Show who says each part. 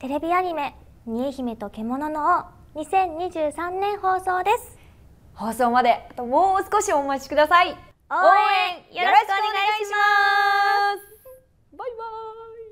Speaker 1: テレビアニメ「新姫と獣の王」2023年放送です放送まであともう少しお待ちください応援よろしくお
Speaker 2: 願
Speaker 3: いしま
Speaker 4: すバイバイ